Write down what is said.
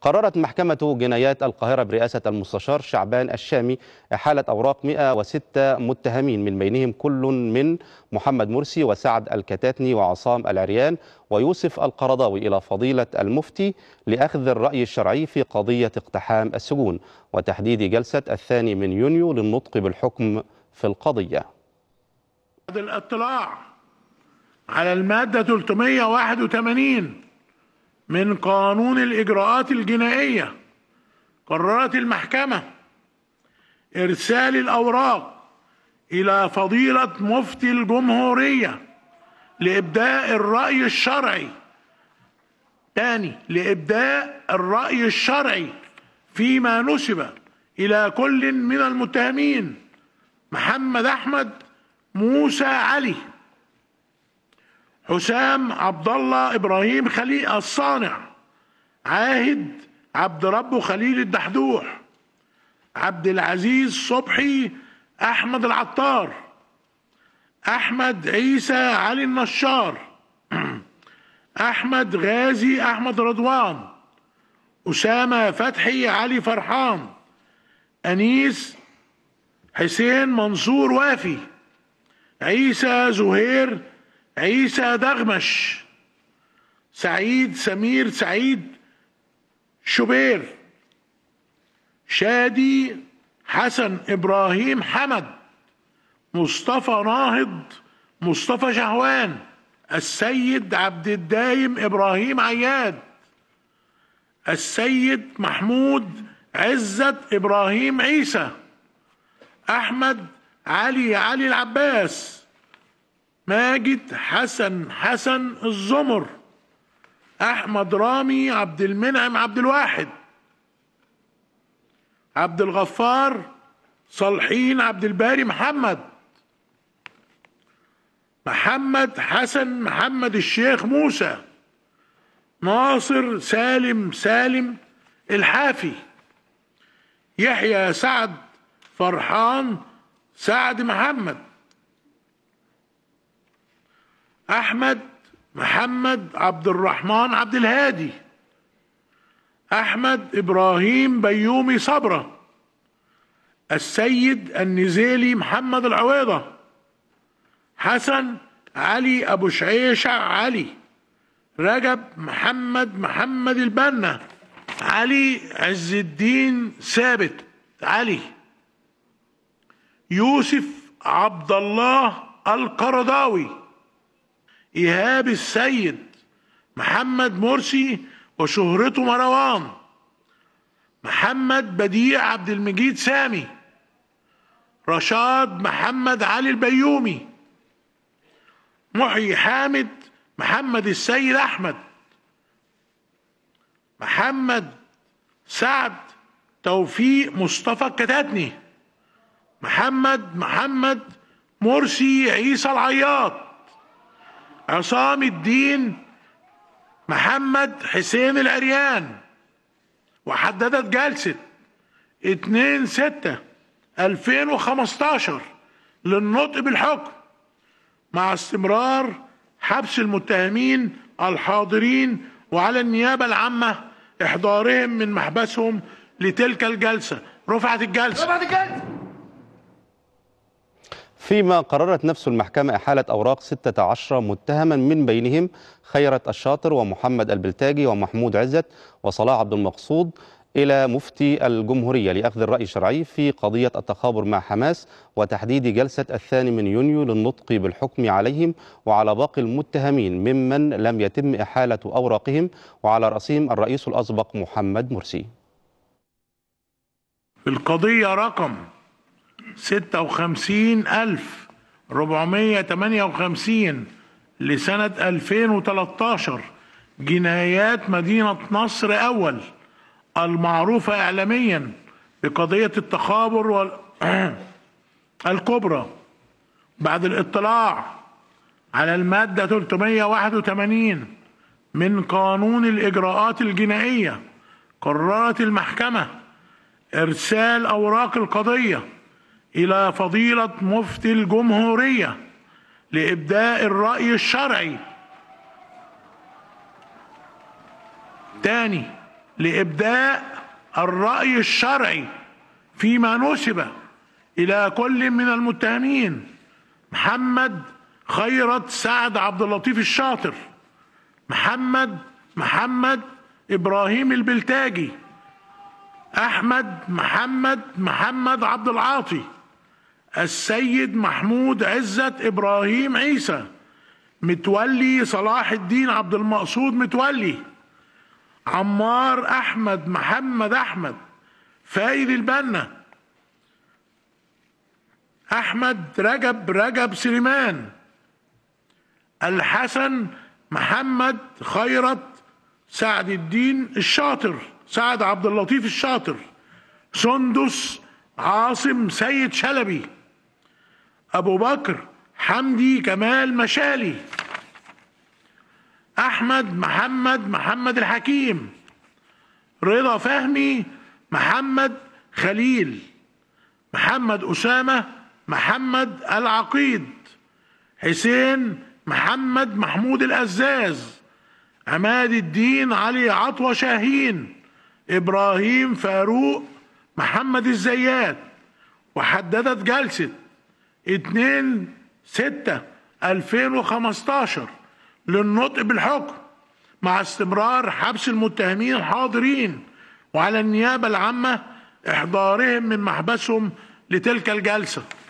قررت محكمة جنايات القاهرة برئاسة المستشار شعبان الشامي إحالة أوراق 106 متهمين من بينهم كل من محمد مرسي وسعد الكتاتني وعصام العريان ويوسف القرضاوي إلى فضيلة المفتي لأخذ الرأي الشرعي في قضية اقتحام السجون وتحديد جلسة الثاني من يونيو للنطق بالحكم في القضية الاطلاع على المادة 381 من قانون الاجراءات الجنائيه قررت المحكمه ارسال الاوراق الى فضيله مفتي الجمهوريه لابداء الراي الشرعي تاني لابداء الراي الشرعي فيما نسب الى كل من المتهمين محمد احمد موسى علي حسام عبد الله ابراهيم خليل الصانع عاهد عبد ربه خليل الدحدوح عبد العزيز صبحي احمد العطار احمد عيسى علي النشار احمد غازي احمد رضوان اسامه فتحي علي فرحان انيس حسين منصور وافي عيسى زهير عيسى دغمش سعيد سمير سعيد شوبير شادي حسن ابراهيم حمد مصطفى ناهض مصطفى شهوان السيد عبد الدايم ابراهيم عياد السيد محمود عزت ابراهيم عيسى احمد علي علي العباس ماجد حسن حسن الزمر احمد رامي عبد المنعم عبد الواحد عبد الغفار صالحين عبد الباري محمد محمد حسن محمد الشيخ موسى ناصر سالم سالم الحافي يحيى سعد فرحان سعد محمد احمد محمد عبد الرحمن عبد الهادي احمد ابراهيم بيومي صبره السيد النزيلي محمد العويضه حسن علي ابو شعيشه علي رجب محمد محمد البنا علي عز الدين ثابت علي يوسف عبد الله القرضاوي ايهاب السيد محمد مرسي وشهرته مروان محمد بديع عبد المجيد سامي رشاد محمد علي البيومي محيي حامد محمد السيد احمد محمد سعد توفيق مصطفى الكتاتني محمد محمد مرسي عيسى العياط عصام الدين محمد حسين العريان وحددت جلسة 2 6 2015 للنطق بالحكم مع استمرار حبس المتهمين الحاضرين وعلى النيابة العامة إحضارهم من محبسهم لتلك الجلسة رفعت الجلسة رفعت الجلسة فيما قررت نفس المحكمة إحالة أوراق 16 متهما من بينهم خيرة الشاطر ومحمد البلتاجي ومحمود عزت وصلاح عبد المقصود إلى مفتي الجمهورية لأخذ الرأي الشرعي في قضية التخابر مع حماس وتحديد جلسة الثاني من يونيو للنطق بالحكم عليهم وعلى باقي المتهمين ممن لم يتم إحالة أوراقهم وعلى رأسهم الرئيس الأسبق محمد مرسي القضية رقم وخمسين ألف وخمسين لسنة 2013 جنايات مدينة نصر أول المعروفة إعلاميا بقضية التخابر وال... الكبرى بعد الاطلاع على المادة 381 من قانون الإجراءات الجنائية قررت المحكمة إرسال أوراق القضية الى فضيله مفتي الجمهوريه لابداء الراي الشرعي تاني لابداء الراي الشرعي فيما نسب الى كل من المتهمين محمد خيرت سعد عبد اللطيف الشاطر محمد محمد ابراهيم البلتاجي احمد محمد محمد عبد العاطي السيد محمود عزت ابراهيم عيسى متولي صلاح الدين عبد المقصود متولي عمار احمد محمد احمد فايد البنا احمد رجب رجب سليمان الحسن محمد خيرت سعد الدين الشاطر سعد عبد اللطيف الشاطر سندس عاصم سيد شلبي ابو بكر حمدي كمال مشالي احمد محمد محمد الحكيم رضا فهمي محمد خليل محمد اسامه محمد العقيد حسين محمد محمود الازاز عماد الدين علي عطوة شاهين إبراهيم فاروق محمد الزيات وحددت جلسة 2 6 2015 للنطق بالحكم مع استمرار حبس المتهمين الحاضرين وعلى النيابة العامة إحضارهم من محبسهم لتلك الجلسة